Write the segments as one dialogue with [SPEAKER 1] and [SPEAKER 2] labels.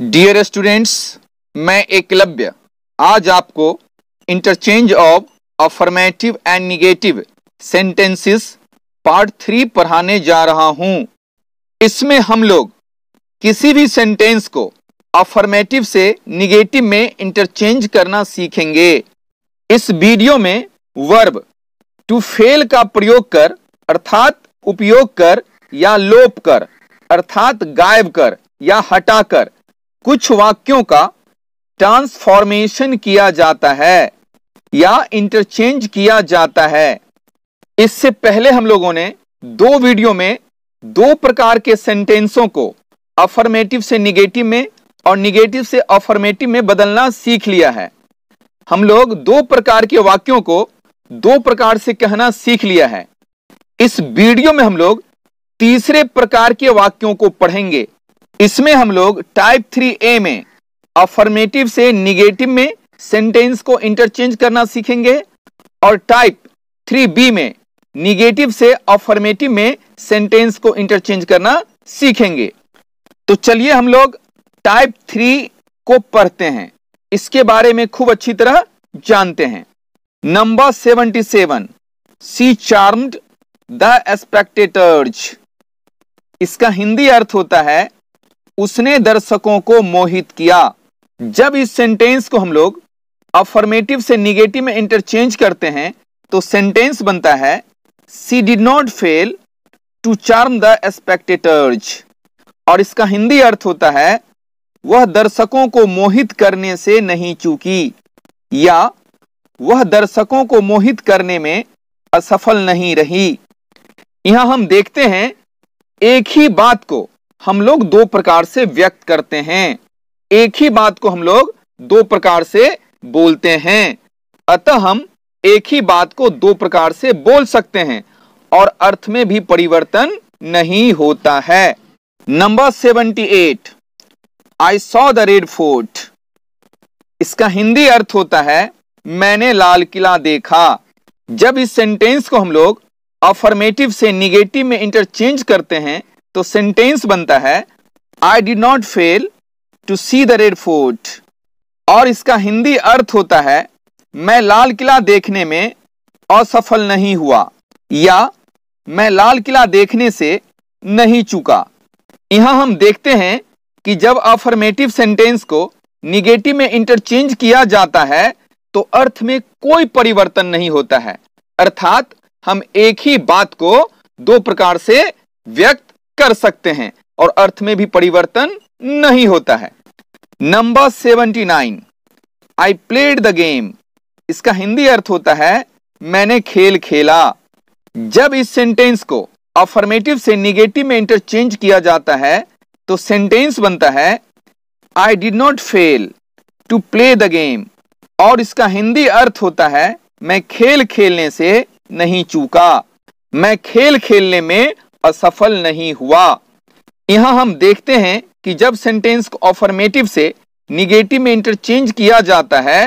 [SPEAKER 1] Dear students मैं एकलव्य आज आपको interchange of affirmative and negative sentences part three पढ़ाने जा रहा हूं इसमें हम लोग किसी भी सेंटेंस को अफर्मेटिव से निगेटिव में इंटरचेंज करना सीखेंगे इस वीडियो में वर्ब टू फेल का प्रयोग कर अर्थात उपयोग कर या लोप कर अर्थात गायब कर या हटाकर कुछ वाक्यों का ट्रांसफॉर्मेशन किया जाता है या इंटरचेंज किया जाता है इससे पहले हम लोगों ने दो वीडियो में दो प्रकार के सेंटेंसों को अफर्मेटिव से निगेटिव में और निगेटिव से अफर्मेटिव में बदलना सीख लिया है हम लोग दो प्रकार के वाक्यों को दो प्रकार से कहना सीख लिया है इस वीडियो में हम लोग तीसरे प्रकार के वाक्यों को पढ़ेंगे इसमें हम लोग टाइप थ्री ए में अफर्मेटिव से निगेटिव में सेंटेंस को इंटरचेंज करना सीखेंगे और टाइप थ्री बी में निगेटिव से अफर्मेटिव में सेंटेंस को इंटरचेंज करना सीखेंगे तो चलिए हम लोग टाइप थ्री को पढ़ते हैं इसके बारे में खूब अच्छी तरह जानते हैं number seventy seven she charm the spectators इसका हिंदी अर्थ होता है उसने दर्शकों को मोहित किया जब इस सेंटेंस को हम लोग अफर्मेटिव से निगेटिव में इंटरचेंज करते हैं तो सेंटेंस बनता है she did not fail to charm the spectators और इसका हिंदी अर्थ होता है वह दर्शकों को मोहित करने से नहीं चूकी या वह दर्शकों को मोहित करने में असफल नहीं रही यहां हम देखते हैं एक ही बात को हम लोग दो प्रकार से व्यक्त करते हैं एक ही बात को हम लोग दो प्रकार से बोलते हैं अतः हम एक ही बात को दो प्रकार से बोल सकते हैं और अर्थ में भी परिवर्तन नहीं होता है number seventy eight I saw the red fort इसका हिंदी अर्थ होता है मैंने लाल किला देखा जब इस सेंटेंस को हम लोग अफर्मेटिव से निगेटिव में इंटरचेंज करते हैं तो सेंटेंस बनता है I did not fail to see the red fort और इसका हिंदी अर्थ होता है मैं लाल किला देखने में असफल नहीं हुआ या मैं लाल किला देखने से नहीं चूका यहां हम देखते हैं कि जब अफर्मेटिव सेंटेंस को निगेटिव में इंटरचेंज किया जाता है तो अर्थ में कोई परिवर्तन नहीं होता है अर्थात हम एक ही बात को दो प्रकार से व्यक्त कर सकते हैं और अर्थ में भी परिवर्तन नहीं होता है number seventy nine I played the game इसका हिंदी अर्थ होता है मैंने खेल खेला जब इस सेंटेंस को अफर्मेटिव से निगेटिव में इंटरचेंज किया जाता है तो सेंटेंस बनता है I did not fail to play the game और इसका हिंदी अर्थ होता है मैं खेल खेलने से नहीं चूका मैं खेल खेलने में असफल नहीं हुआ यहां हम देखते हैं कि जब सेंटेंस को ऑफर्मेटिव से निगेटिव में इंटरचेंज किया जाता है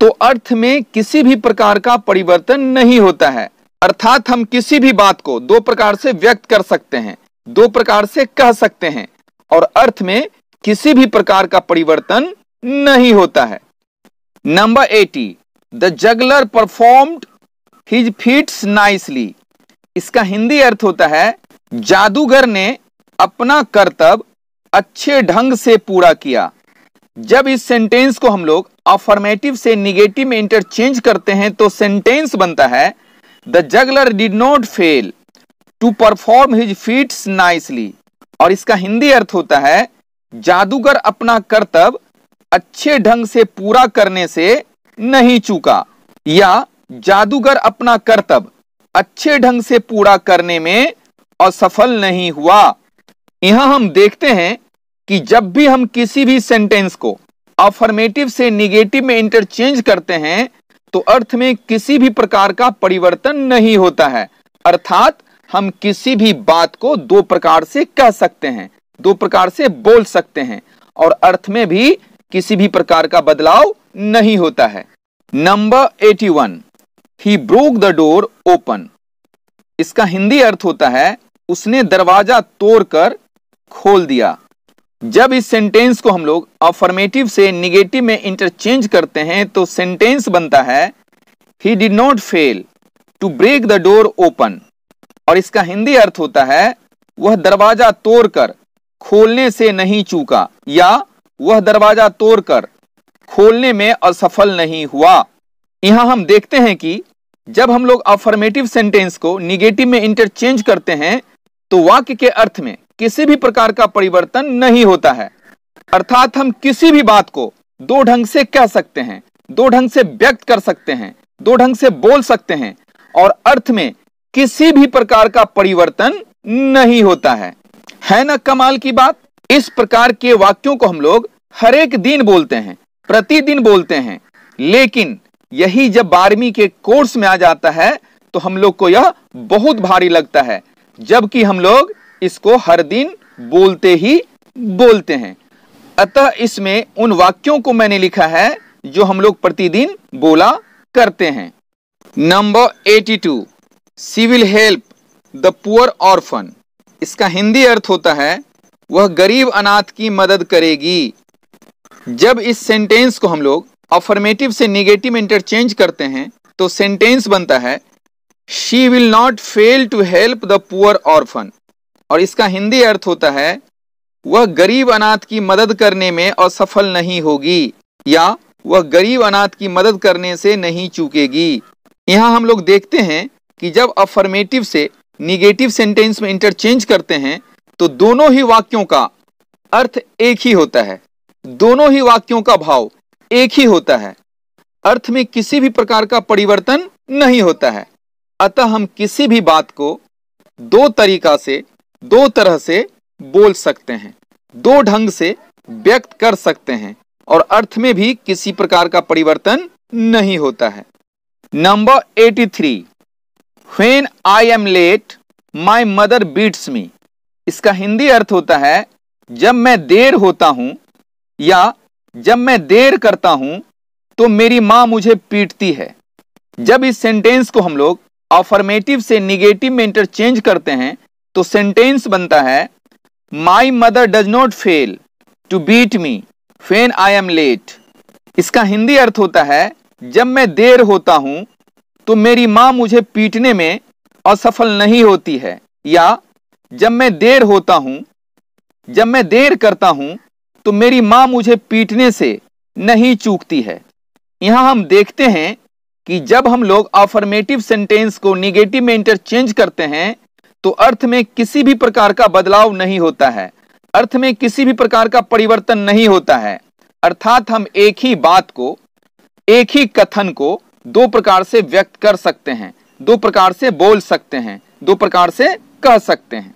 [SPEAKER 1] तो अर्थ में किसी भी प्रकार का परिवर्तन नहीं होता है अर्थात हम किसी भी बात को दो प्रकार से व्यक्त कर सकते हैं दो प्रकार से कह सकते हैं और अर्थ में किसी भी प्रकार का परिवर्तन नहीं होता है number eighty the juggler performed his feats nicely इसका हिंदी अर्थ होता है जादूगर ने अपना कर्तव्य अच्छे ढंग से पूरा किया जब इस सेंटेंस को हम लोग अफर्मेटिव से निगेटिव में इंटरचेंज करते हैं तो सेंटेंस बनता है the juggler did not fail to perform his feats nicely और इसका हिंदी अर्थ होता है जादूगर अपना कर्तव्य अच्छे ढंग से पूरा करने से नहीं चूका या जादूगर अपना कर्तव्य अच्छे ढंग से पूरा करने में असफल सफल नहीं हुआ यहां हम देखते हैं कि जब भी हम किसी भी सेंटेंस को अफर्मेटिव से निगेटिव में इंटरचेंज करते हैं तो अर्थ में किसी भी प्रकार का परिवर्तन नहीं होता है अर्थात हम किसी भी बात को दो प्रकार से कह सकते हैं दो प्रकार से बोल सकते हैं और अर्थ में भी किसी भी प्रकार का बदलाव नहीं होता है number eighty one he broke the door open इसका हिंदी अर्थ होता है उसने दरवाजा तोड़कर खोल दिया जब इस सेंटेंस को हम लोग अफर्मेटिव से निगेटिव में इंटरचेंज करते हैं तो सेंटेंस बनता है he did not fail to break the door open और इसका हिंदी अर्थ होता है वह दरवाजा तोड़कर खोलने से नहीं चूका या वह दरवाजा तोड़कर खोलने में असफल नहीं हुआ यहां हम देखते हैं कि जब हम लोग अफर्मेटिव सेंटेंस को निगेटिव में इंटरचेंज करते हैं तो वाक्य के अर्थ में किसी भी प्रकार का परिवर्तन नहीं होता है अर्थात हम किसी भी बात को दो ढंग से कह सकते हैं दो ढंग से व्यक्त कर सकते हैं दो ढंग से बोल सकते हैं और अर्थ में किसी भी प्रकार का परिवर्तन नहीं होता है है ना कमाल की बात इस प्रकार के वाक्यों को हम लोग हरेक दिन बोलते हैं प्रतिदिन बोलते हैं लेकिन यही जब बारहवीं के कोर्स में आ जाता है तो हम लोग को यह बहुत भारी लगता है जबकि हम लोग इसको हर दिन बोलते ही बोलते हैं अतः इसमें उन वाक्यों को मैंने लिखा है जो हम लोग प्रतिदिन बोला करते हैं number 82 she will help the poor orphan इसका हिंदी अर्थ होता है वह गरीब अनाथ की मदद करेगी जब इस सेंटेंस को हम लोग अफर्मेटिव से निगेटिव इंटरचेंज करते हैं तो सेंटेंस बनता है she will not fail to help the poor orphan और इसका हिंदी अर्थ होता है वह गरीब अनाथ की मदद करने में असफल नहीं होगी या वह गरीब अनाथ की मदद करने से नहीं चूकेगी यहाँ हम लोग देखते हैं कि जब अफर्मेटिव से निगेटिव सेंटेंस में इंटरचेंज करते हैं तो दोनों ही वाक्यों का अर्थ एक ही होता है दोनों ही वाक्यों का भाव एक ही होता है अर्थ में किसी भी प्रकार का परिवर्तन नहीं होता है अतः हम किसी भी बात को दो तरीका से दो तरह से बोल सकते हैं दो ढंग से व्यक्त कर सकते हैं और अर्थ में भी किसी प्रकार का परिवर्तन नहीं होता है number 83 three when I am late my mother beats me इसका हिंदी अर्थ होता है जब मैं देर होता हूं या जब मैं देर करता हूं तो मेरी मां मुझे पीटती है जब इस सेंटेंस को हम लोग अफर्मेटिव से निगेटिव में इंटरचेंज करते हैं तो सेंटेंस बनता है my mother does not fail to beat me when I am late इसका हिंदी अर्थ होता है जब मैं देर होता हूं तो मेरी माँ मुझे पीटने में असफल नहीं होती है या जब मैं देर होता हूं जब मैं देर करता हूं तो मेरी माँ मुझे पीटने से नहीं चूकती है यहां हम देखते हैं कि जब हम लोग अफर्मेटिव सेंटेंस को निगेटिव में इंटरचेंज करते हैं तो अर्थ में किसी भी प्रकार का बदलाव नहीं होता है अर्थ में किसी भी प्रकार का परिवर्तन नहीं होता है अर्थात हम एक ही बात को एक ही कथन को दो प्रकार से व्यक्त कर सकते हैं दो प्रकार से बोल सकते हैं दो प्रकार से कह सकते हैं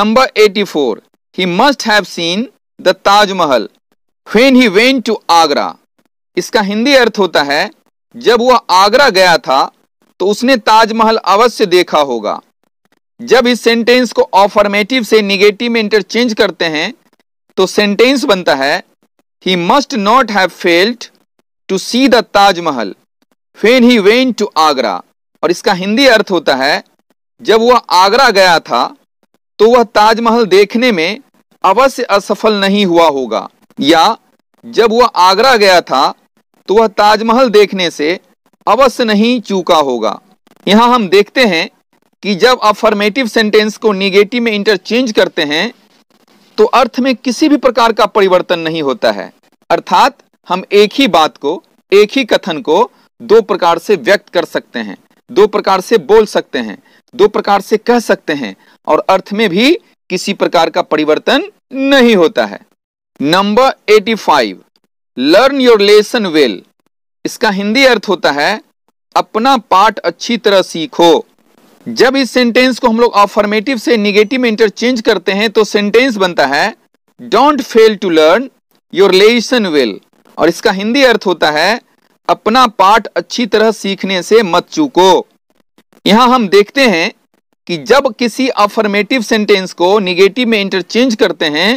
[SPEAKER 1] number 84 he must have seen the Taj Mahal when he when to Agra इसका हिंदी अर्थ होता है जब वह आगरा गया था तो उसने ताजमहल अवश्य देखा होगा जब इस सेंटेंस को ऑफर्मेटिव से निगेटिव में इंटरचेंज करते हैं तो सेंटेंस बनता है he must not have failed to see the Taj Mahal fan he when to Agra और इसका हिंदी अर्थ होता है जब वह आगरा गया था तो वह ताजमहल देखने में अवश्य असफल नहीं हुआ होगा या जब वह आगरा गया था तो वह ताजमहल देखने से अवश्य नहीं चूका होगा यहां हम देखते हैं कि जब अफर्मेटिव सेंटेंस को निगेटिव में इंटरचेंज करते हैं तो अर्थ में किसी भी प्रकार का परिवर्तन नहीं होता है अर्थात हम एक ही बात को एक ही कथन को दो प्रकार से व्यक्त कर सकते हैं दो प्रकार से बोल सकते हैं दो प्रकार से कह सकते हैं और अर्थ में भी किसी प्रकार का परिवर्तन नहीं होता है number 85 learn your lesson well इसका हिंदी अर्थ होता है अपना पाठ अच्छी तरह सीखो जब इस सेंटेंस को हम लोग अफर्मेटिव से निगेटिव में इंटरचेंज करते हैं तो सेंटेंस बनता है don't fail to learn your lesson well और इसका हिंदी अर्थ होता है अपना पाठ अच्छी तरह सीखने से मत चूको यहां हम देखते हैं कि जब किसी अफर्मेटिव सेंटेंस को निगेटिव में इंटरचेंज करते हैं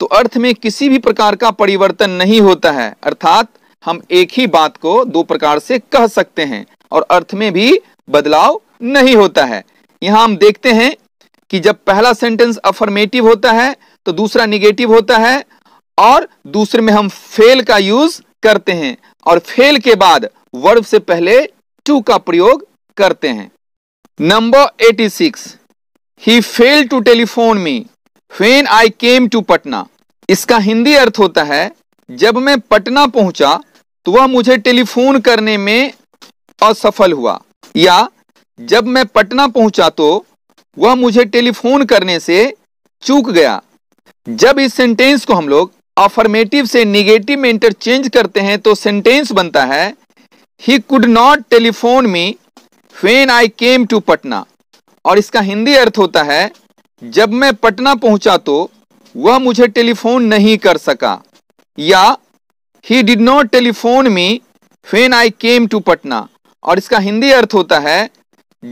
[SPEAKER 1] तो अर्थ में किसी भी प्रकार का परिवर्तन नहीं होता है अर्थात हम एक ही बात को दो प्रकार से कह सकते हैं और अर्थ में भी बदलाव नहीं होता है यहां हम देखते हैं कि जब पहला सेंटेंस अफर्मेटिव होता है तो दूसरा निगेटिव होता है और दूसरे में हम फेल का यूज करते हैं और फेल के बाद वर्ब से पहले टू का प्रयोग करते हैं number 86 he fail to telephone me when I came to Patna इसका हिंदी अर्थ होता है जब मैं पटना पहुंचा तो वह मुझे टेलीफोन करने में असफल हुआ या जब मैं पटना पहुंचा तो वह मुझे टेलीफोन करने से चूक गया जब इस सेंटेंस को हम लोग अफर्मेटिव से निगेटिव में इंटरचेंज करते हैं तो सेंटेंस बनता है he could not telephone me when I came to Patna और इसका हिंदी अर्थ होता है जब मैं पटना पहुंचा तो वह मुझे टेलीफोन नहीं कर सका या he did not telephone me when I came to Patna और इसका हिंदी अर्थ होता है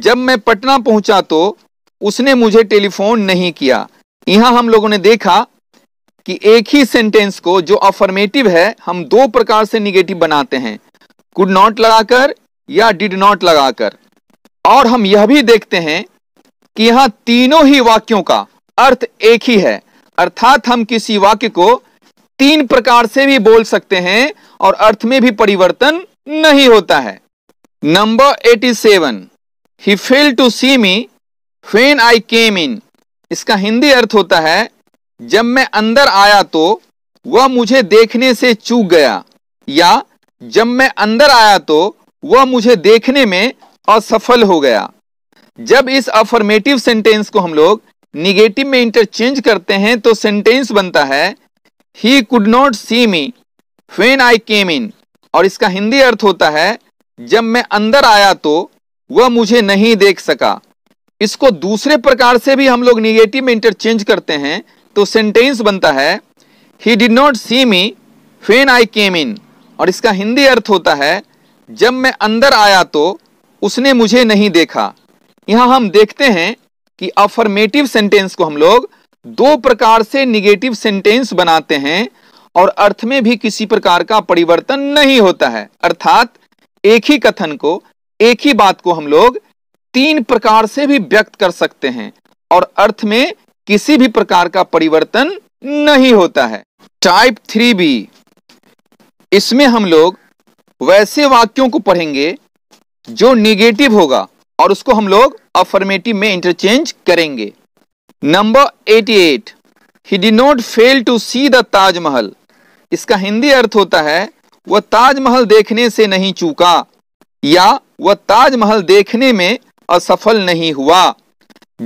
[SPEAKER 1] जब मैं पटना पहुंचा तो उसने मुझे टेलीफोन नहीं किया यहां हम लोगों ने देखा कि एक ही सेंटेंस को जो अफर्मेटिव है हम दो प्रकार से निगेटिव बनाते हैं कुड नॉट लगाकर या डिड नॉट लगाकर और हम यह भी देखते हैं कि यहां तीनों ही वाक्यों का अर्थ एक ही है अर्थात हम किसी वाक्य को तीन प्रकार से भी बोल सकते हैं और अर्थ में भी परिवर्तन नहीं होता है number 87 he fail to see me when I came in इसका हिंदी अर्थ होता है जब मैं अंदर आया तो वह मुझे देखने से चूक गया या जब मैं अंदर आया तो वह मुझे देखने में असफल हो गया जब इस अफॉर्मेटिव सेंटेंस को हम लोग निगेटिव में इंटरचेंज करते हैं तो सेंटेंस बनता है he could not see me when I came in और इसका हिंदी अर्थ होता है जब मैं अंदर आया तो वह मुझे नहीं देख सका इसको दूसरे प्रकार से भी हम लोग निगेटिव में इंटरचेंज करते हैं तो सेंटेंस बनता है he did not see me when I came in और इसका हिंदी अर्थ होता है जब मैं अंदर आया तो उसने मुझे नहीं देखा यहां हम देखते हैं कि अफर्मेटिव सेंटेंस को हम लोग दो प्रकार से निगेटिव सेंटेंस बनाते हैं और अर्थ में भी किसी प्रकार का परिवर्तन नहीं होता है अर्थात एक ही कथन को एक ही बात को हम लोग तीन प्रकार से भी व्यक्त कर सकते हैं और अर्थ में किसी भी प्रकार का परिवर्तन नहीं होता है टाइप थ्री बी इसमें हम लोग वैसे वाक्यों को पढ़ेंगे जो निगेटिव होगा और उसको हम लोग अफर्मेटिव में इंटरचेंज करेंगे number 88 he did not fail to see the Taj Mahal इसका हिंदी अर्थ होता है वह ताजमहल देखने से नहीं चूका या वह ताजमहल देखने में असफल नहीं हुआ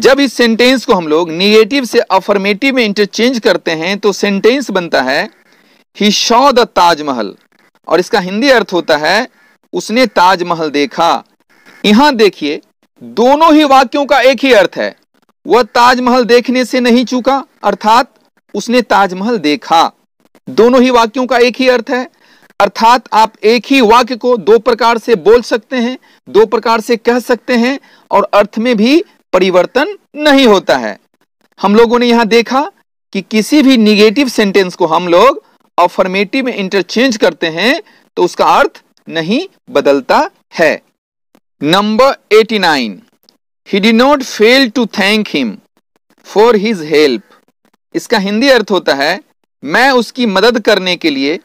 [SPEAKER 1] जब इस सेंटेंस को हम लोग निगेटिव से अफर्मेटिव में इंटरचेंज करते हैं तो सेंटेंस बनता है ही शॉ द ताजमहल और इसका हिंदी अर्थ होता है उसने ताजमहल देखा यहां देखिए दोनों ही वाक्यों का एक ही अर्थ है वह ताजमहल देखने से नहीं चूका अर्थात उसने ताजमहल देखा दोनों ही वाक्यों का एक ही अर्थ है अर्थात आप एक ही वाक्य को दो प्रकार से बोल सकते हैं दो प्रकार से कह सकते हैं और अर्थ में भी परिवर्तन नहीं होता है हम लोगों ने यहां देखा कि किसी भी निगेटिव सेंटेंस को हम लोग अफर्मेटिव में इंटरचेंज करते हैं तो उसका अर्थ नहीं बदलता है Number 89. He did not fail to thank him for his help. इसका हिंदी अर्थ होता है मैं उसकी मदद करने के लिए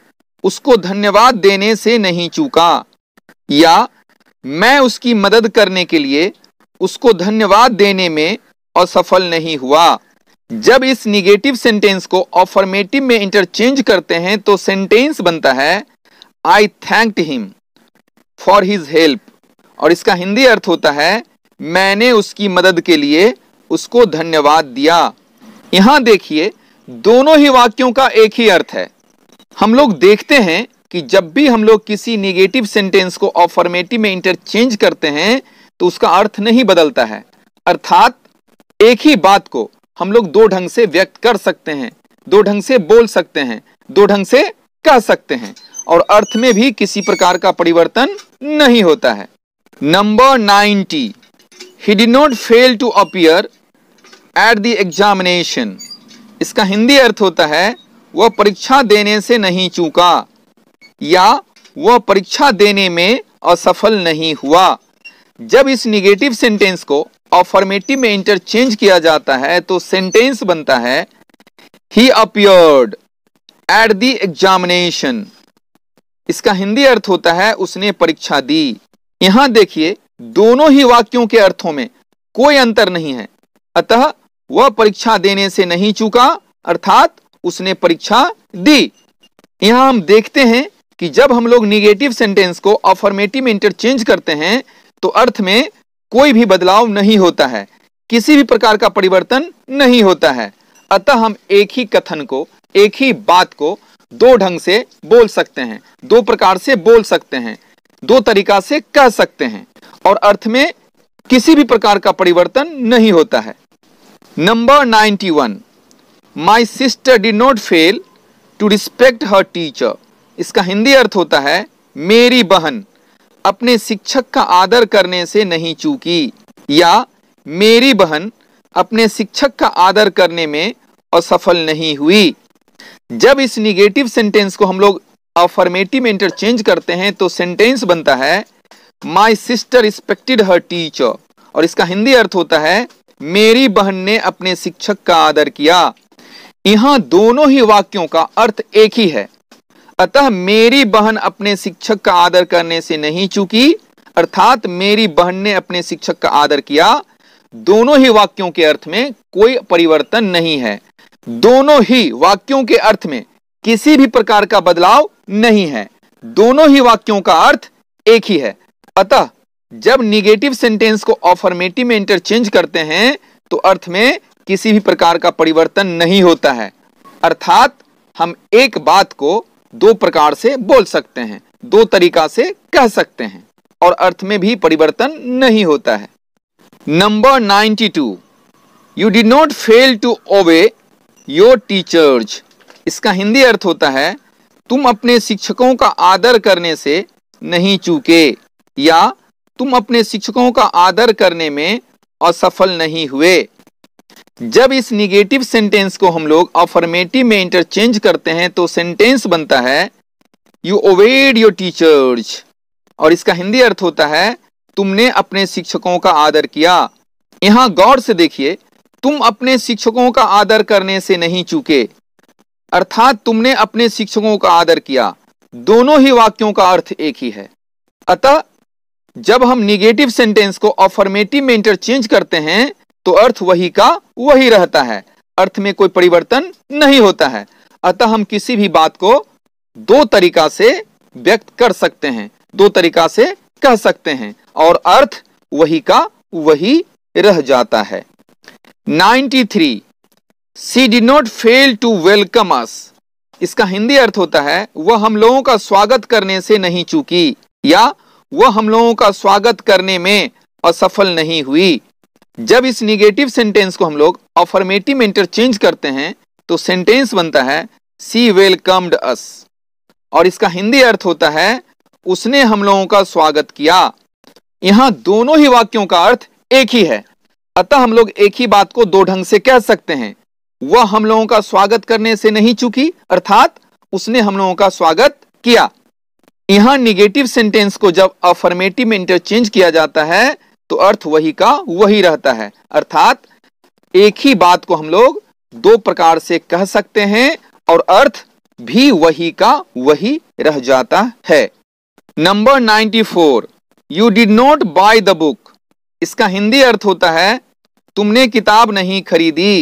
[SPEAKER 1] उसको धन्यवाद देने से नहीं चूका या मैं उसकी मदद करने के लिए उसको धन्यवाद देने में असफल नहीं हुआ जब इस निगेटिव सेंटेंस को ऑफर्मेटिव में इंटरचेंज करते हैं तो सेंटेंस बनता है I thanked him for his help और इसका हिंदी अर्थ होता है मैंने उसकी मदद के लिए उसको धन्यवाद दिया यहां देखिए दोनों ही वाक्यों का एक ही अर्थ है हम लोग देखते हैं कि जब भी हम लोग किसी निगेटिव सेंटेंस को ऑफर्मेटिव में इंटरचेंज करते हैं तो उसका अर्थ नहीं बदलता है अर्थात एक ही बात को हम लोग दो ढंग से व्यक्त कर सकते हैं दो ढंग से बोल सकते हैं दो ढंग से कह सकते हैं और अर्थ में भी किसी प्रकार का परिवर्तन नहीं होता है Number 90. He did not fail to appear at the examination. इसका हिंदी अर्थ होता है वह परीक्षा देने से नहीं चूका या वह परीक्षा देने में असफल नहीं हुआ जब इस निगेटिव सेंटेंस को अफॉर्मेटिव में इंटरचेंज किया जाता है तो सेंटेंस बनता है he appeared at the examination इसका हिंदी अर्थ होता है उसने परीक्षा दी यहां देखिए दोनों ही वाक्यों के अर्थों में कोई अंतर नहीं है अतः वह परीक्षा देने से नहीं चूका अर्थात उसने परीक्षा दी यहां हम देखते हैं कि जब हम लोग निगेटिव सेंटेंस को अफॉर्मेटिव इंटरचेंज करते हैं तो अर्थ में कोई भी बदलाव नहीं होता है किसी भी प्रकार का परिवर्तन नहीं होता है अतः हम एक ही कथन को एक ही बात को दो ढंग से बोल सकते हैं दो प्रकार से बोल सकते हैं दो तरीका से कह सकते हैं और अर्थ में किसी भी प्रकार का परिवर्तन नहीं होता है number ninety one my sister did not fail to respect her teacher इसका हिंदी अर्थ होता है मेरी बहन अपने शिक्षक का आदर करने से नहीं चूकी या मेरी बहन अपने शिक्षक का आदर करने में असफल नहीं हुई जब इस निगेटिव सेंटेंस को हम लोग अफर्मेटिव इंटरचेंज करते हैं तो सेंटेंस बनता है my sister respected her teacher और इसका हिंदी अर्थ होता है मेरी बहन ने अपने शिक्षक का आदर किया यहां दोनों ही वाक्यों का अर्थ एक ही है अतः मेरी बहन अपने शिक्षक का आदर करने से नहीं चूकी अर्थात मेरी बहन ने अपने शिक्षक का आदर किया दोनों ही वाक्यों के अर्थ में कोई परिवर्तन नहीं है दोनों ही वाक्यों के अर्थ में किसी भी प्रकार का बदलाव नहीं है दोनों ही वाक्यों का अर्थ एक ही है अतः जब निगेटिव सेंटेंस को ऑफर्मेटिव में इंटरचेंज करते हैं तो अर्थ में किसी भी प्रकार का परिवर्तन नहीं होता है अर्थात हम एक बात को दो प्रकार से बोल सकते हैं दो तरीका से कह सकते हैं और अर्थ में भी परिवर्तन नहीं होता है number 92 you did not fail to obey your teachers इसका हिंदी अर्थ होता है तुम अपने शिक्षकों का आदर करने से नहीं चूके या तुम अपने शिक्षकों का आदर करने में असफल नहीं हुए जब इस निगेटिव सेंटेंस को हम लोग अफर्मेटिव में इंटरचेंज करते हैं तो सेंटेंस बनता है यू ओवेड योर टीचर्स और इसका हिंदी अर्थ होता है तुमने अपने शिक्षकों का आदर किया यहां गौर से देखिए तुम अपने शिक्षकों का आदर करने से नहीं चूके अर्थात तुमने अपने शिक्षकों का आदर किया दोनों ही वाक्यों का अर्थ एक ही है अतः जब हम निगेटिव सेंटेंस को अफर्मेटिव में इंटरचेंज करते हैं तो अर्थ वही का वही रहता है अर्थ में कोई परिवर्तन नहीं होता है अतः हम किसी भी बात को दो तरीका से व्यक्त कर सकते हैं दो तरीका से कह सकते हैं और अर्थ वही का वही रह जाता है 93 she did not fail to welcome us इसका हिंदी अर्थ होता है वह हम लोगों का स्वागत करने से नहीं चूकी या वह हम लोगों का स्वागत करने में असफल नहीं हुई जब इस निगेटिव सेंटेंस को हम लोग अफर्मेटिव इंटरचेंज करते हैं तो सेंटेंस बनता है सी वेलकम्ड अस और इसका हिंदी अर्थ होता है उसने हम लोगों का स्वागत किया यहां दोनों ही वाक्यों का अर्थ एक ही है अतः हम लोग एक ही बात को दो ढंग से कह सकते हैं वह हम लोगों का स्वागत करने से नहीं चुकी अर्थात उसने हम लोगों का स्वागत किया यहां निगेटिव सेंटेंस को जब अफर्मेटिव में इंटरचेंज किया जाता है तो अर्थ वही का वही रहता है अर्थात एक ही बात को हम लोग दो प्रकार से कह सकते हैं और अर्थ भी वही का वही रह जाता है number 94 you did not buy the book इसका हिंदी अर्थ होता है तुमने किताब नहीं खरीदी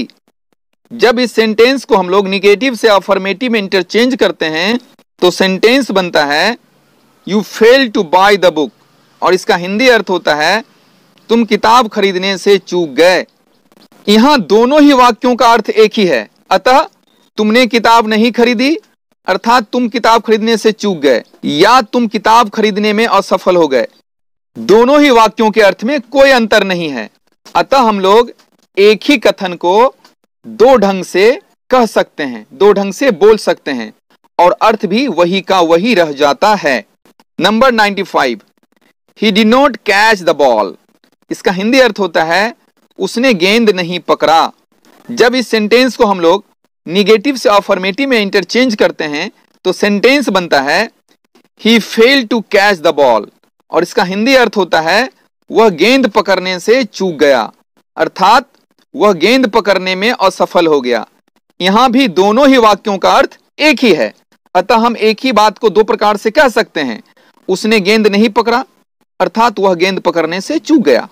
[SPEAKER 1] जब इस सेंटेंस को हम लोग निगेटिव से अफर्मेटिव में इंटरचेंज करते हैं तो सेंटेंस बनता है you fail to buy the book और इसका हिंदी अर्थ होता है तुम किताब खरीदने से चूक गए यहां दोनों ही वाक्यों का अर्थ एक ही है अतः तुमने किताब नहीं खरीदी अर्थात तुम किताब खरीदने से चूक गए या तुम किताब खरीदने में असफल हो गए दोनों ही वाक्यों के अर्थ में कोई अंतर नहीं है अतः हम लोग एक ही कथन को दो ढंग से कह सकते हैं दो ढंग से बोल सकते हैं और अर्थ भी वही का वही रह जाता है number 95 he did not catch the ball इसका हिंदी अर्थ होता है उसने गेंद नहीं पकड़ा जब इस सेंटेंस को हम लोग निगेटिव से ऑफॉर्मेटिव में इंटरचेंज करते हैं तो सेंटेंस बनता है he fail to catch the ball और इसका हिंदी अर्थ होता है वह गेंद पकड़ने से चूक गया अर्थात वह गेंद पकड़ने में असफल हो गया यहां भी दोनों ही वाक्यों का अर्थ एक ही है अतः हम एक ही बात को दो प्रकार से कह सकते हैं उसने गेंद नहीं पकड़ा अर्थात वह गेंद पकड़ने से चूक गया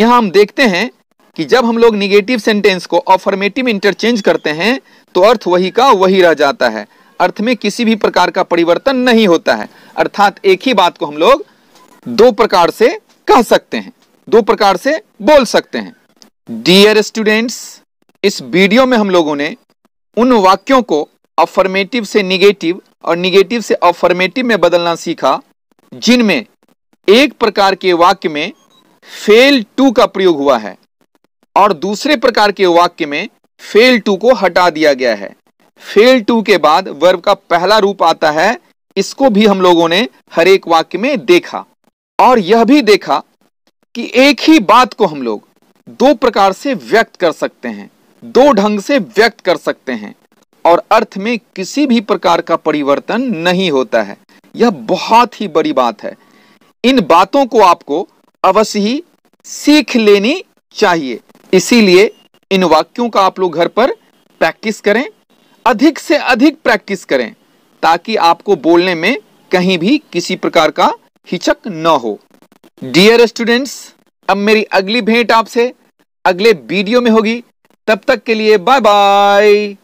[SPEAKER 1] यहां हम देखते हैं कि जब हम लोग निगेटिव सेंटेंस को ऑफर्मेटिव इंटरचेंज करते हैं तो अर्थ वही का वही रह जाता है अर्थ में किसी भी प्रकार का परिवर्तन नहीं होता है अर्थात एक ही बात को हम लोग दो प्रकार से कह सकते हैं दो प्रकार से बोल सकते हैं डियर स्टूडेंट्स इस वीडियो में हम लोगों ने उन वाक्यों को अफर्मेटिव से निगेटिव और निगेटिव से अफर्मेटिव में बदलना सीखा जिनमें एक प्रकार के वाक्य में फेल टू का प्रयोग हुआ है और दूसरे प्रकार के वाक्य में फेल टू को हटा दिया गया है फेल टू के बाद वर्ब का पहला रूप आता है इसको भी हम लोगों ने हर एक वाक्य में देखा और यह भी देखा कि एक ही बात को हम लोग दो प्रकार से व्यक्त कर सकते हैं दो ढंग से व्यक्त कर सकते हैं और अर्थ में किसी भी प्रकार का परिवर्तन नहीं होता है यह बहुत ही बड़ी बात है इन बातों को आपको अवश्य ही सीख लेनी चाहिए इसीलिए इन वाक्यों का आप लोग घर पर प्रैक्टिस करें अधिक से अधिक प्रैक्टिस करें ताकि आपको बोलने में कहीं भी किसी प्रकार का हिचक न हो डियर स्टूडेंट्स अब मेरी अगली भेंट आपसे अगले वीडियो में होगी तब तक के लिए बाय बाय